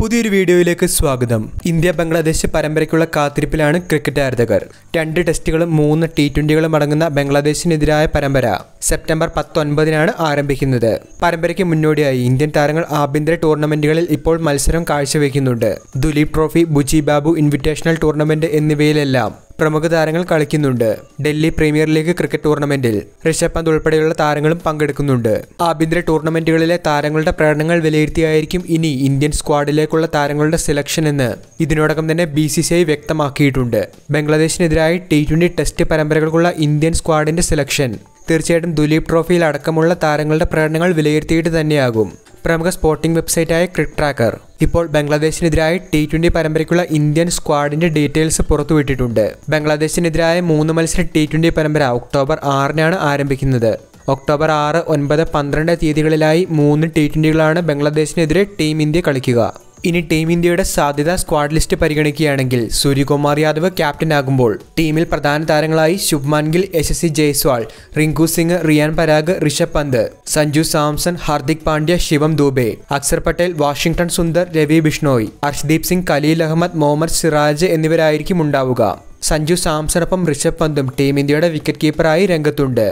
പുതിയൊരു വീഡിയോയിലേക്ക് സ്വാഗതം ഇന്ത്യ ബംഗ്ലാദേശ് പരമ്പരയ്ക്കുള്ള കാത്തിരിപ്പിലാണ് ക്രിക്കറ്റ് ആരാധകർ രണ്ട് ടെസ്റ്റുകളും മൂന്ന് ടി ട്വന്റികളും അടങ്ങുന്ന ബംഗ്ലാദേശിനെതിരായ പരമ്പര സെപ്റ്റംബർ പത്തൊൻപതിനാണ് ആരംഭിക്കുന്നത് പരമ്പരയ്ക്ക് മുന്നോടിയായി ഇന്ത്യൻ താരങ്ങൾ ആഭ്യന്തര ടൂർണമെന്റുകളിൽ ഇപ്പോൾ മത്സരം കാഴ്ചവെക്കുന്നുണ്ട് Duleep trophy Buchi Babu invitational tournament എന്നിവയിലെല്ലാം പ്രമുഖ താരങ്ങൾ കളിക്കുന്നുണ്ട് ഡൽഹി പ്രീമിയർ ലീഗ് ക്രിക്കറ്റ് ടൂർണമെന്റിൽ ഋഷഭ് പന്ത് ഉൾപ്പെടെയുള്ള താരങ്ങളും പങ്കെടുക്കുന്നുണ്ട് ആഭ്യന്തര ടൂർണമെന്റുകളിലെ താരങ്ങളുടെ പ്രകടനങ്ങൾ വിലയിരുത്തിയായിരിക്കും ഇനി ഇന്ത്യൻ സ്ക്വാഡിലേക്കുള്ള താരങ്ങളുടെ സെലക്ഷൻ എന്ന് ഇതിനോടകം തന്നെ ബി സി സി ഐ വ്യക്തമാക്കിയിട്ടുണ്ട് ബംഗ്ലാദേശിനെതിരായി ടി ട്വന്റി ടെസ്റ്റ് പരമ്പരകൾക്കുള്ള ഇന്ത്യൻ സ്ക്വാഡിന്റെ സെലക്ഷൻ തീർച്ചയായിട്ടും ദുലീപ് ട്രോഫിയിൽ അടക്കമുള്ള താരങ്ങളുടെ പ്രകടനങ്ങൾ വിലയിരുത്തിയിട്ട് തന്നെയാകും പ്രമുഖ സ്പോർട്ടിംഗ് വെബ്സൈറ്റായ ക്രിക്ട്രാക്കർ ട്രാക്കർ ഇപ്പോൾ ബംഗ്ലാദേശിനെതിരായ ടി ട്വന്റി പരമ്പരയ്ക്കുള്ള ഇന്ത്യൻ സ്ക്വാഡിന്റെ ഡീറ്റെയിൽസ് പുറത്തുവിട്ടിട്ടുണ്ട് ബംഗ്ലാദേശിനെതിരായ മൂന്ന് മത്സര ടി ട്വന്റി പരമ്പര ഒക്ടോബർ ആറിനാണ് ആരംഭിക്കുന്നത് ഒക്ടോബർ ആറ് ഒൻപത് പന്ത്രണ്ട് തീയതികളിലായി മൂന്ന് ടി ട്വന്റികളാണ് ബംഗ്ലാദേശിനെതിരെ ടീം ഇന്ത്യ കളിക്കുക ഇനി ടീം ഇന്ത്യയുടെ സാധ്യത സ്ക്വാഡ് ലിസ്റ്റ് പരിഗണിക്കുകയാണെങ്കിൽ സൂര്യകുമാർ യാദവ് ക്യാപ്റ്റനാകുമ്പോൾ ടീമിൽ പ്രധാന താരങ്ങളായി ശുഭ്മാൻ ഗിൽ സി ജയ്സ്വാൾ റിങ്കു സിംഗ് റിയാൻ പരാഗ് ഋഷഭ് പന്ത് സഞ്ജു സാംസൺ ഹാർദിക് പാണ്ഡ്യ ശിവം ദൂബെ അക്സർ പട്ടേൽ വാഷിംഗ്ടൺ സുന്ദർ രവി ബിഷ്ണോയ് ഹർഷ്ദീപ് സിംഗ് കലീൽ അഹമ്മദ് മുഹമ്മദ് സിറാജ് എന്നിവരായിരിക്കും ഉണ്ടാവുക സഞ്ജു സാംസണൊപ്പം ഋഷഭ് പന്തും ടീം ഇന്ത്യയുടെ വിക്കറ്റ് കീപ്പറായി രംഗത്തുണ്ട്